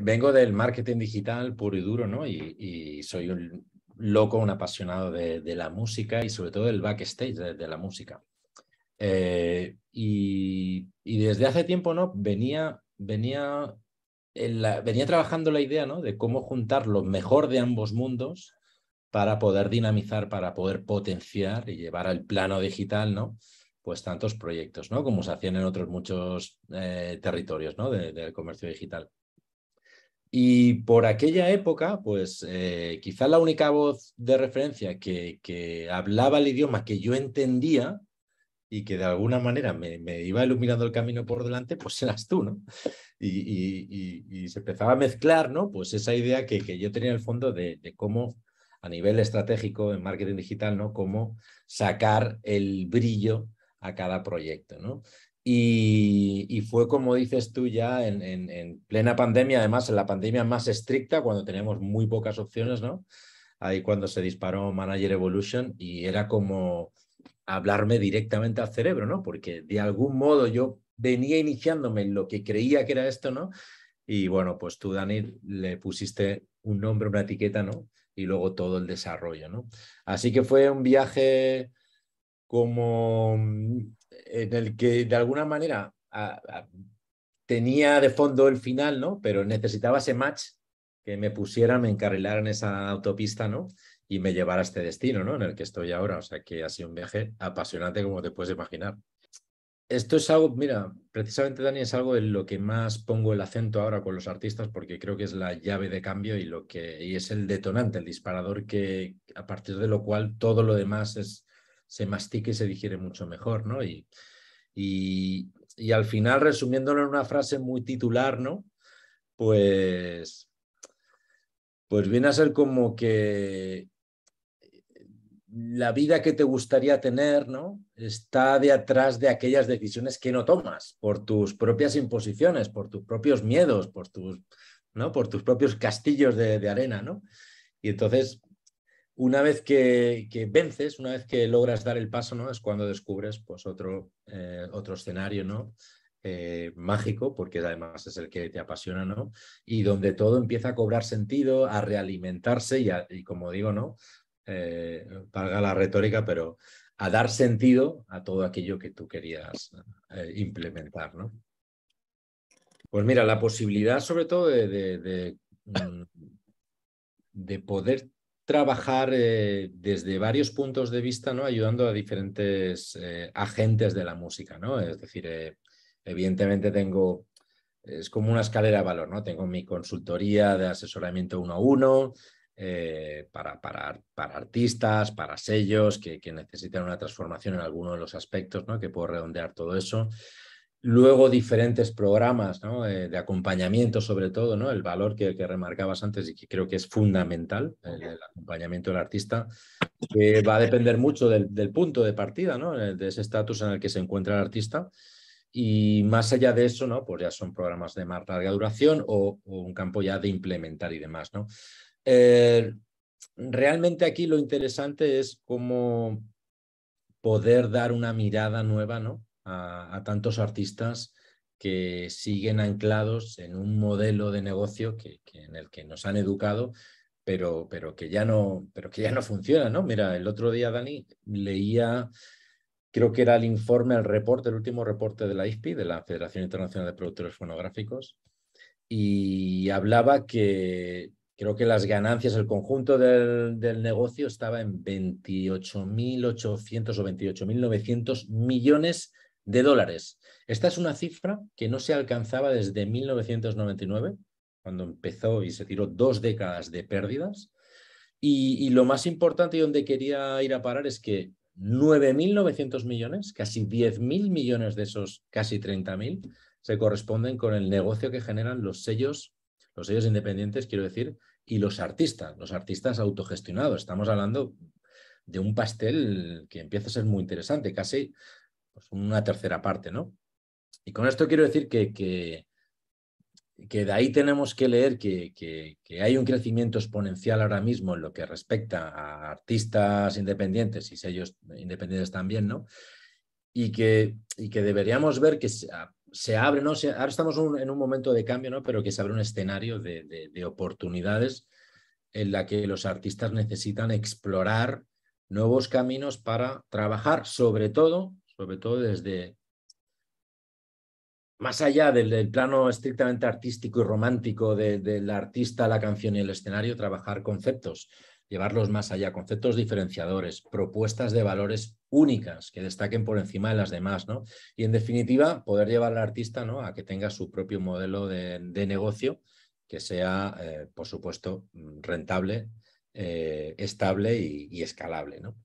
vengo del marketing digital puro y duro, ¿no? Y, soy un loco, un apasionado de, la música y sobre todo del backstage de, la música. Eh, y, desde hace tiempo, ¿no? Venía, venía, venía trabajando la idea, ¿no? De cómo juntar lo mejor de ambos mundos para poder dinamizar, para poder potenciar y llevar al plano digital, ¿no? Pues tantos proyectos, ¿no? Como se hacían en otros muchos eh, territorios, ¿no? del comercio digital. Y por aquella época, pues eh, quizá la única voz de referencia que, hablaba el idioma que yo entendía y que de alguna manera me, iba iluminando el camino por delante, pues eras tú, ¿no? Y, se empezaba a mezclar, ¿no? Pues esa idea que, yo tenía en el fondo de, de cómo a nivel estratégico en marketing digital, ¿no? Cómo sacar el brillo a cada proyecto, ¿no? Y, fue como dices tú ya en, en, plena pandemia, además en la pandemia más estricta, cuando teníamos muy pocas opciones, ¿no? Ahí cuando se disparó Manager Evolution y era como hablarme directamente al cerebro, ¿no? Porque de algún modo yo venía iniciándome en lo que creía que era esto, ¿no? Y bueno, pues tú, Dani, le pusiste un nombre, una etiqueta, ¿no? Y luego todo el desarrollo, ¿no? Así que fue un viaje como en el que de alguna manera tenía de fondo el final, ¿no? Pero necesitaba ese match que me pusiera, me encarrilara en esa autopista, ¿no? Y me llevara a este destino, ¿no? En el que estoy ahora. O sea que ha sido un viaje apasionante como te puedes imaginar. Esto es algo, mira, precisamente Dani es algo en lo que más pongo el acento ahora con los artistas porque creo que es la llave de cambio y lo que y es el detonante, el disparador que a partir de lo cual todo lo demás es se mastique y se digiere mucho mejor, ¿no? Y, y, al final, resumiéndolo en una frase muy titular, ¿no? Pues, pues viene a ser como que la vida que te gustaría tener, ¿no? Está detrás de aquellas decisiones que no tomas por tus propias imposiciones, por tus propios miedos, por tus, ¿no? por tus propios castillos de, de arena, ¿no? Y entonces una vez que, vences, una vez que logras dar el paso, ¿no? Es cuando descubres pues, otro, eh, otro escenario, ¿no? Eh, mágico, porque además es el que te apasiona, ¿no? Y donde todo empieza a cobrar sentido, a realimentarse y, y como digo, ¿no? Eh, valga la retórica, pero a dar sentido a todo aquello que tú querías implementar, ¿no? Pues mira, la posibilidad sobre todo de, de mm, poder trabajar eh, desde varios puntos de vista, ¿no? ayudando a diferentes eh, agentes de la música. ¿no? Es decir, eh, evidentemente tengo, es como una escalera de valor, ¿no? tengo mi consultoría de asesoramiento uno a uno para, para, para, artistas, para sellos que, necesitan una transformación en alguno de los aspectos, ¿no? que puedo redondear todo eso. Luego diferentes programas eh, de acompañamiento, sobre todo, ¿no? el valor que, que, remarcabas antes y que creo que es fundamental, el, acompañamiento del artista, que va a depender mucho del, del punto de partida, ¿no? Eh, de ese estatus en el que se encuentra el artista. Y más allá de eso, ¿no? pues ya son programas de más larga duración o, un campo ya de implementar y demás. ¿no? Eh, realmente aquí lo interesante es cómo poder dar una mirada nueva ¿no? a, tantos artistas que siguen anclados en un modelo de negocio que, en el que nos han educado, pero, pero, que ya no, pero que ya no funciona, ¿no? Mira, el otro día, Dani, leía, creo que era el informe, el reporte, el último reporte de la IFPI, de la Federación Internacional de Productores Fonográficos, y hablaba que creo que las ganancias, el conjunto del, del negocio estaba en 28.800 o 28.900 millones de dólares. Esta es una cifra que no se alcanzaba desde 1999, cuando empezó y se tiró dos décadas de pérdidas. Y, lo más importante y donde quería ir a parar es que 9.900 millones, casi 10.000 millones de esos casi 30.000, se corresponden con el negocio que generan los sellos, los sellos independientes, quiero decir, y los artistas, los artistas autogestionados. Estamos hablando de un pastel que empieza a ser muy interesante, casi pues, una tercera parte, ¿no? Y con esto quiero decir que, que, que de ahí tenemos que leer que, que, hay un crecimiento exponencial ahora mismo en lo que respecta a artistas independientes y sellos independientes también, ¿no? Y que, y que deberíamos ver que se, abre, ¿no? ahora estamos en un momento de cambio, ¿no? Pero que se abre un escenario de oportunidades en la que los artistas necesitan explorar nuevos caminos para trabajar sobre todo sobre todo desde más allá del, plano estrictamente artístico y romántico del artista, la canción y el escenario, trabajar conceptos, llevarlos más allá, conceptos diferenciadores, propuestas de valores únicas que destaquen por encima de las demás, ¿no? Y en definitiva, poder llevar al artista ¿no? a que tenga su propio modelo de, negocio que sea, eh, por supuesto, rentable, eh, estable y, y escalable, ¿no?